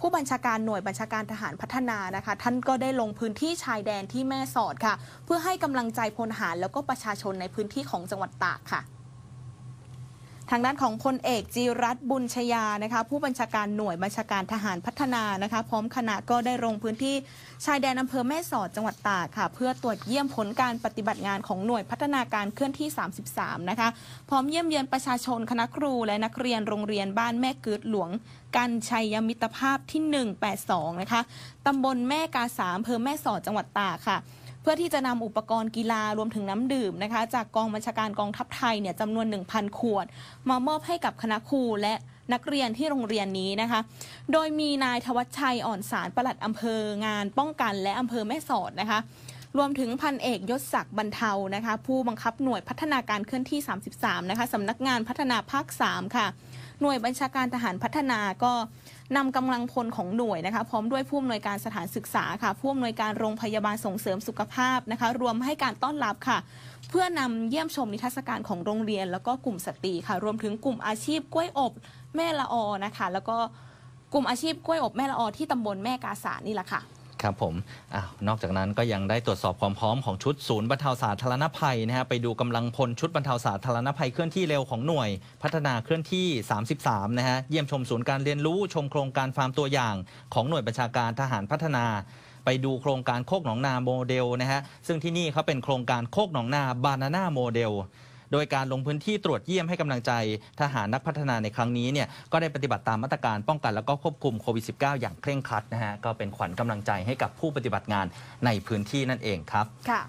ผู้บัญชาการหน่วย บัญชาการทหารพัฒนานะคะท่านก็ได้ลงพื้นที่ชายแดนที่แม่สอดค่ะ เพื่อให้กำลังใจพลหารแล้วก็ประชาชนในพื้นที่ของจังหวัดตากค่ะทางด้านของพลเอกจีรัตบุญชยานะคะผู้บัญชาการหน่วยบัญชาการทหารพัฒนานะคะพร้อมคณะก็ได้ลงพื้นที่ชายแดนอำเภอแม่สอดจังหวัดตากค่ะเพื่อตรวจเยี่ยมผลการปฏิบัติงานของหน่วยพัฒนาการเคลื่อนที่ 33 นะคะพร้อมเยี่ยมเยือนประชาชนคณะครูและนักเรียนโรงเรียนบ้านแม่กืดหลวงกันชัยมิตรภาพที่ 182 นะคะตำบลแม่กาสามอำเภอแม่สอดจังหวัดตากค่ะพื่อที่จะนำอุปกรณ์กีฬารวมถึงน้ำดื่มนะคะ จากกองบัญชาการกองทัพไทยเนี่ยจำนวน 1,000ขวด มามอบให้กับคณะครูและนักเรียนที่โรงเรียนนี้นะคะ โดยมีนายทวัชชัยอ่อนสารประหลัดอำเภองานป้องกันและอำเภอแม่สอดนะคะ รวมถึงพันเอก ยศศักดิ์บรรเทานะคะ ผู้บังคับหน่วยพัฒนาการเคลื่อนที่ 33นะคะสำนักงานพัฒนาภาค3ค่ะหน่วยบัญชาการทหารพัฒนาก็นำกำลังพลของหน่วยนะคะพร้อมด้วยผู้อำนวยการสถานศึกษา ค่ะผู้อำนวยการโรงพยาบาลส่งเสริมสุขภาพนะคะ รวมให้การต้อนรับค่ะ เพื่อนำเยี่ยมชมนิทรรศการของโรงเรียน แล้วก็กลุ่มสตรีค่ะ รวมถึงกลุ่มอาชีพกล้วยอบ แม่ละออนะคะ แล้วก็กลุ่มอาชีพกล้วยอบแม่ละออที่ตำบลแม่กาสานี่แหละค่ะครับผมอนอกจากนั้นก็ยังได้ตรวจสอบความพร้อมของชุดศูนย์บรรเทาสาธารณภัยนะฮะไปดูกำลังพลชุดบรรเทาสาธารณภัยเคลื่อนที่เร็วของหน่วยพัฒนาเคลื่อนที่ 33นะฮะเยี่ยมชมศูนย์การเรียนรู้ชมโครงการฟาร์มตัวอย่างของหน่วยบัญชาการทหารพัฒนา ไปดูโครงการโคกหนองนาโมเดลนะฮะซึ่งที่นี่เขาเป็นโครงการโคกหนองนาบานาน่าโมเดลโดยการลงพื้นที่ตรวจเยี่ยมให้กำลังใจทหารนักพัฒนาในครั้งนี้เนี่ยก็ได้ปฏิบัติตามมาตรการป้องกันแล้วก็ควบคุมโควิด -19 อย่างเคร่งครัดนะฮะ ก็เป็นขวัญกำลังใจให้กับผู้ปฏิบัติงานในพื้นที่นั่นเองครับค่ะ